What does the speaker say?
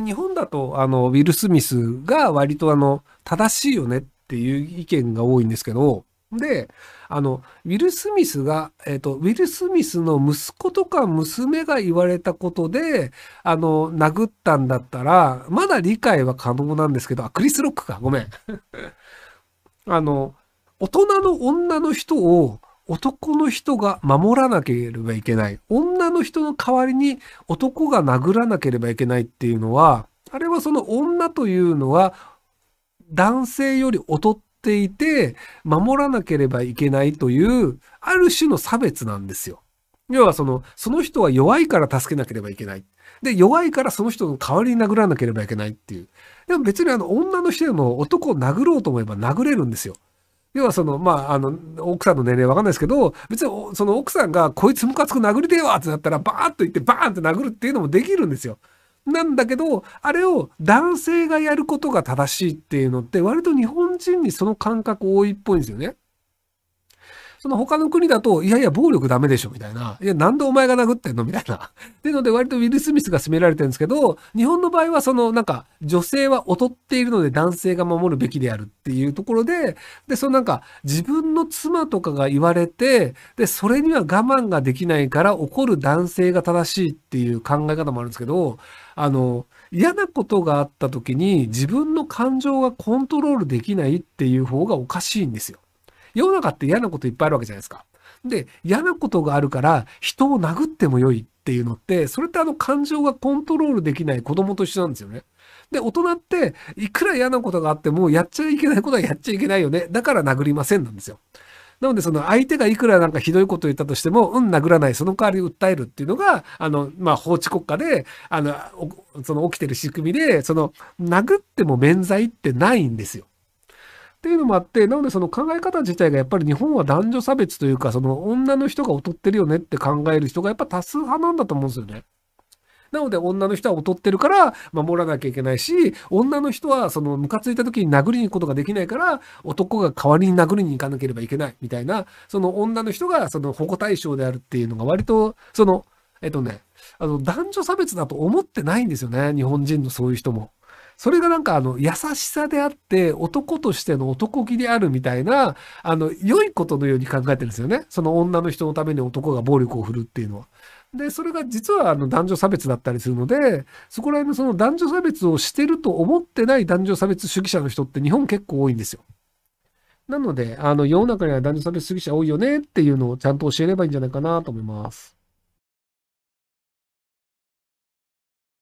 日本だと、あの、ウィル・スミスが割とあの、正しいよねっていう意見が多いんですけど、で、あの、ウィル・スミスが、えっ、ー、と、ウィル・スミスの息子とか娘が言われたことで、あの、殴ったんだったら、まだ理解は可能なんですけど、あ、クリス・ロックか、ごめん。あの、大人の女の人を男の人が守らなければいけない。女の人の代わりに男が殴らなければいけないっていうのは、あれはその女というのは男性より劣っていて守らなければいけないというある種の差別なんですよ。要はその、その人は弱いから助けなければいけない。で、弱いからその人の代わりに殴らなければいけないっていう。でも別にあの女の人でも男を殴ろうと思えば殴れるんですよ。要はその、まあ、あの、奥さんの年齢わかんないですけど、別にその奥さんが、こいつムカつく殴りてよってなったら、バーッと言って、バーンって殴るっていうのもできるんですよ。なんだけど、あれを男性がやることが正しいっていうのって、割と日本人にその感覚多いっぽいんですよね。その他の国だと、いやいや、暴力ダメでしょ、みたいな。いや、なんでお前が殴ってんのみたいな。っていうので、割とウィル・スミスが責められてるんですけど、日本の場合は、その、なんか、女性は劣っているので男性が守るべきであるっていうところで、で、そのなんか、自分の妻とかが言われて、で、それには我慢ができないから怒る男性が正しいっていう考え方もあるんですけど、あの、嫌なことがあった時に自分の感情がコントロールできないっていう方がおかしいんですよ。世の中って嫌なこといっぱいあるわけじゃないですか。で、嫌なことがあるから人を殴ってもよいっていうのって、それってあの感情がコントロールできない子供と一緒なんですよね。で、大人っていくら嫌なことがあってもやっちゃいけないことはやっちゃいけないよね。だから殴りませんなんですよ。なので、その相手がいくらなんかひどいこと言ったとしても、うん、殴らない、その代わり訴えるっていうのが、あの、まあ、法治国家で、あの、その起きてる仕組みで、その、殴っても免罪ってないんですよ。っていうのもあって、なのでその考え方自体がやっぱり日本は男女差別というか、その女の人が劣ってるよねって考える人がやっぱ多数派なんだと思うんですよね。なので女の人は劣ってるから守らなきゃいけないし、女の人はそのムカついた時に殴りに行くことができないから、男が代わりに殴りに行かなければいけないみたいな、その女の人がその保護対象であるっていうのが割と、その、えっとね、あの男女差別だと思ってないんですよね、日本人のそういう人も。それがなんかあの優しさであって男としての男気であるみたいなあの良いことのように考えてるんですよねその女の人のために男が暴力を振るっていうのは。で、それが実はあの男女差別だったりするので、そこら辺のその男女差別をしてると思ってない男女差別主義者の人って日本結構多いんですよ。なので、あの世の中には男女差別主義者多いよねっていうのをちゃんと教えればいいんじゃないかなと思います。